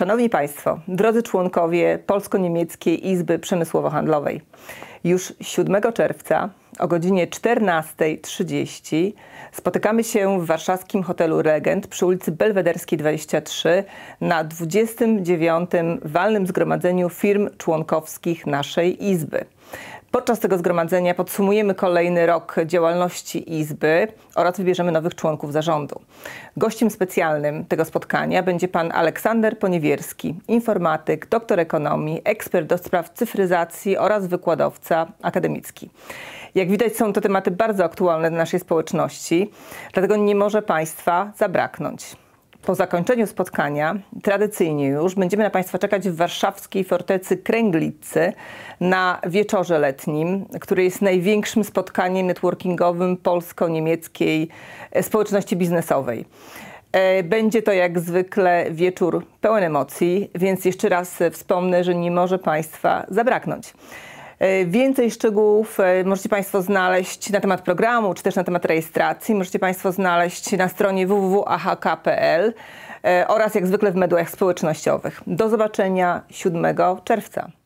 Szanowni Państwo, drodzy członkowie Polsko-Niemieckiej Izby Przemysłowo-Handlowej, już 7 czerwca o godzinie 14.30 spotykamy się w warszawskim hotelu Regent przy ulicy Belwederskiej 23 na 29. walnym zgromadzeniu firm członkowskich naszej Izby. Podczas tego zgromadzenia podsumujemy kolejny rok działalności Izby oraz wybierzemy nowych członków zarządu. Gościem specjalnym tego spotkania będzie pan Aleksander Poniewierski, informatyk, doktor ekonomii, ekspert do spraw cyfryzacji oraz wykładowca akademicki. Jak widać, są to tematy bardzo aktualne dla naszej społeczności, dlatego nie może Państwa zabraknąć. Po zakończeniu spotkania, tradycyjnie już, będziemy na Państwa czekać w warszawskiej fortecy Kręglicy na wieczorze letnim, który jest największym spotkaniem networkingowym polsko-niemieckiej e, społeczności biznesowej. E, będzie to jak zwykle wieczór pełen emocji, więc jeszcze raz e, wspomnę, że nie może Państwa zabraknąć. E, więcej szczegółów e, możecie Państwo znaleźć na temat programu, czy też na temat rejestracji. Możecie Państwo znaleźć na stronie www.ahk.pl e, oraz jak zwykle w mediach społecznościowych. Do zobaczenia 7 czerwca.